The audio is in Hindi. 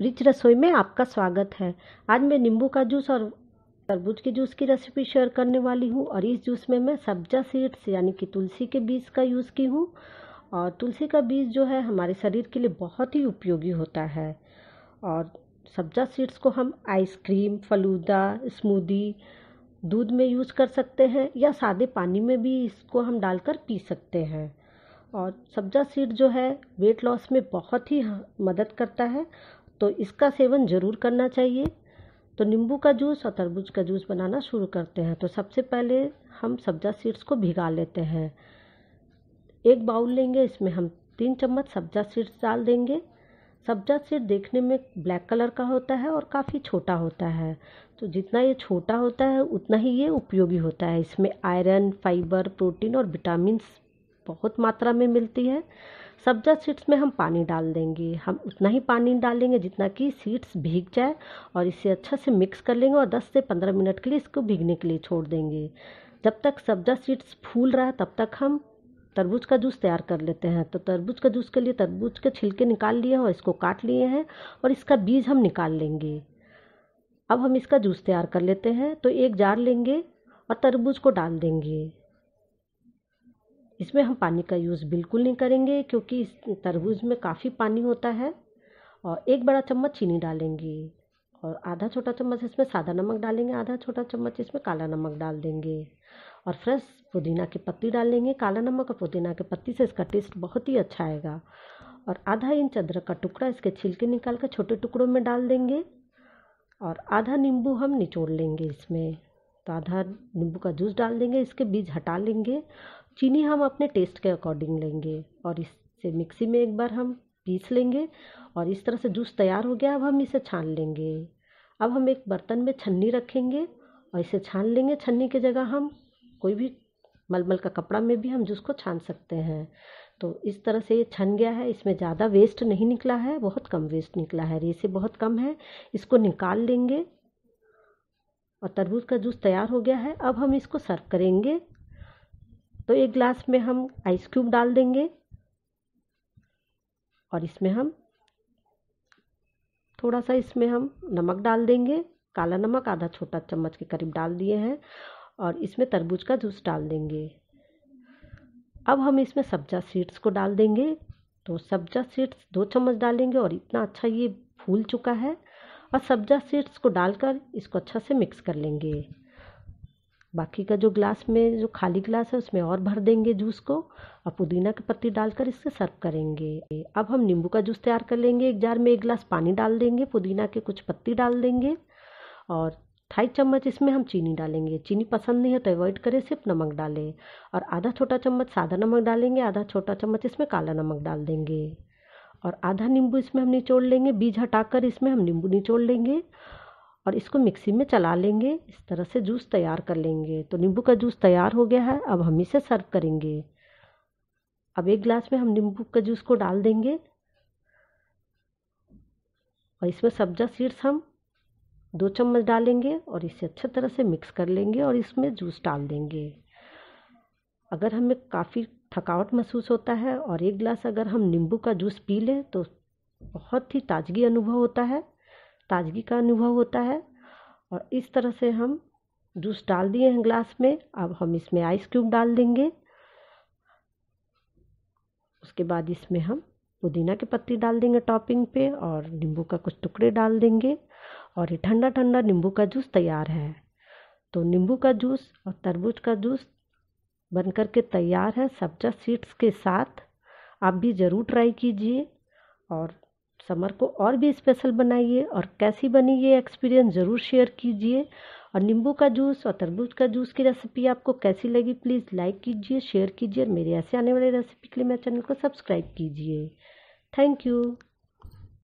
रिच रसोई में आपका स्वागत है आज मैं नींबू का जूस और तरबूज के जूस की रेसिपी शेयर करने वाली हूँ और इस जूस में मैं सब्जा सीड्स यानी कि तुलसी के बीज का यूज़ की हूँ और तुलसी का बीज जो है हमारे शरीर के लिए बहुत ही उपयोगी होता है और सब्जा सीड्स को हम आइसक्रीम फलूदा स्मूदी दूध में यूज़ कर सकते हैं या सादे पानी में भी इसको हम डालकर पी सकते हैं और सब्जा सीड जो है वेट लॉस में बहुत ही मदद करता है तो इसका सेवन ज़रूर करना चाहिए तो नींबू का जूस और तरबूज का जूस बनाना शुरू करते हैं तो सबसे पहले हम सब्जा सीड्स को भिगा लेते हैं एक बाउल लेंगे इसमें हम तीन चम्मच सब्जा सीड्स डाल देंगे सब्जा सीड देखने में ब्लैक कलर का होता है और काफ़ी छोटा होता है तो जितना ये छोटा होता है उतना ही ये उपयोगी होता है इसमें आयरन फाइबर प्रोटीन और विटामिन बहुत मात्रा में मिलती है सब्जा सीड्स में हम पानी डाल देंगे हम उतना ही पानी डालेंगे जितना कि सीड्स भीग जाए और इसे अच्छा से मिक्स कर लेंगे और 10 से 15 मिनट के लिए इसको भीगने के लिए छोड़ देंगे जब तक सब्जा सीड्स फूल रहा है तब तक हम तरबूज का जूस तैयार कर लेते हैं तो तरबूज का जूस के लिए तरबूज के छिलके निकाल लिए हैं और इसको काट लिए हैं और इसका बीज हम निकाल लेंगे अब हम इसका जूस तैयार कर लेते हैं तो एक जार लेंगे और तरबूज को डाल देंगे इसमें हम पानी का यूज़ बिल्कुल नहीं करेंगे क्योंकि इस तरबूज में काफ़ी पानी होता है और एक बड़ा चम्मच चीनी डालेंगे और आधा छोटा चम्मच इसमें सादा नमक डालेंगे आधा छोटा चम्मच इसमें काला नमक डाल देंगे और फ्रेश पुदीना की पत्ती डाल लेंगे काला नमक और पुदीना की पत्ती से इसका टेस्ट बहुत ही अच्छा आएगा और आधा इंच अदरक का टुकड़ा इसके छिलके निकाल कर छोटे टुकड़ों में डाल देंगे और आधा नींबू हम निचोड़ लेंगे इसमें तो आधा नींबू का जूस डाल देंगे इसके बीज हटा लेंगे चीनी हम अपने टेस्ट के अकॉर्डिंग लेंगे और इससे मिक्सी में एक बार हम पीस लेंगे और इस तरह से जूस तैयार हो गया अब हम इसे छान लेंगे अब हम एक बर्तन में छन्नी रखेंगे और इसे छान लेंगे छन्नी की जगह हम कोई भी मलमल का कपड़ा में भी हम जूस को छान सकते हैं तो इस तरह से ये छन गया है इसमें ज़्यादा वेस्ट नहीं निकला है बहुत कम वेस्ट निकला है रेसे बहुत कम है इसको निकाल लेंगे और तरबूज का जूस तैयार हो गया है अब हम इसको सर्व करेंगे तो एक ग्लास में हम आइस क्यूब डाल देंगे और इसमें हम थोड़ा सा इसमें हम नमक डाल देंगे काला नमक आधा छोटा चम्मच के करीब डाल दिए हैं और इसमें तरबूज का जूस डाल देंगे अब हम इसमें सब्जा सीड्स को डाल देंगे तो सब्जा सीड्स दो चम्मच डालेंगे और इतना अच्छा ये फूल चुका है और सब्जा सीड्स को डालकर इसको अच्छा से मिक्स कर लेंगे बाकी का जो ग्लास में जो खाली ग्लास है उसमें और भर देंगे जूस को और पुदीना की पत्ती डालकर इससे सर्व करेंगे अब हम नींबू का जूस तैयार कर लेंगे एक जार में एक गिलास पानी डाल देंगे पुदीना के कुछ पत्ती डाल देंगे और ढाई चम्मच इसमें हम चीनी डालेंगे चीनी पसंद नहीं है तो अवॉइड करें सिर्फ नमक डालें और आधा छोटा चम्मच सादा नमक डालेंगे आधा छोटा चम्मच इसमें काला नमक डाल देंगे और आधा नींबू इसमें हम निचोड़ लेंगे बीज हटाकर इसमें हम नींबू निचोड़ लेंगे और इसको मिक्सी में चला लेंगे इस तरह से जूस तैयार कर लेंगे तो नींबू का जूस तैयार हो गया है अब हम इसे सर्व करेंगे अब एक गिलास में हम नींबू का जूस को डाल देंगे और इसमें सब्जा सीड्स हम दो चम्मच डालेंगे और इसे अच्छे तरह से मिक्स कर लेंगे और इसमें जूस डाल देंगे अगर हमें काफ़ी थकावट महसूस होता है और एक गिलास अगर हम नींबू का जूस पी लें तो बहुत ही ताजगी अनुभव होता है ताज़गी का अनुभव होता है और इस तरह से हम जूस डाल दिए हैं ग्लास में अब हम इसमें आइस क्यूब डाल देंगे उसके बाद इसमें हम पुदीना की पत्ती डाल देंगे टॉपिंग पे और नींबू का कुछ टुकड़े डाल देंगे और ये ठंडा ठंडा नींबू का जूस तैयार है तो नींबू का जूस और तरबूज का जूस बन कर के तैयार है सब्जा सीड्स के साथ आप भी ज़रूर ट्राई कीजिए और समर को और भी स्पेशल बनाइए और कैसी बनी ये एक्सपीरियंस ज़रूर शेयर कीजिए और नींबू का जूस और तरबूज का जूस की रेसिपी आपको कैसी लगी प्लीज़ लाइक कीजिए शेयर कीजिए और मेरे ऐसे आने वाले रेसिपी के लिए मेरे चैनल को सब्सक्राइब कीजिए थैंक यू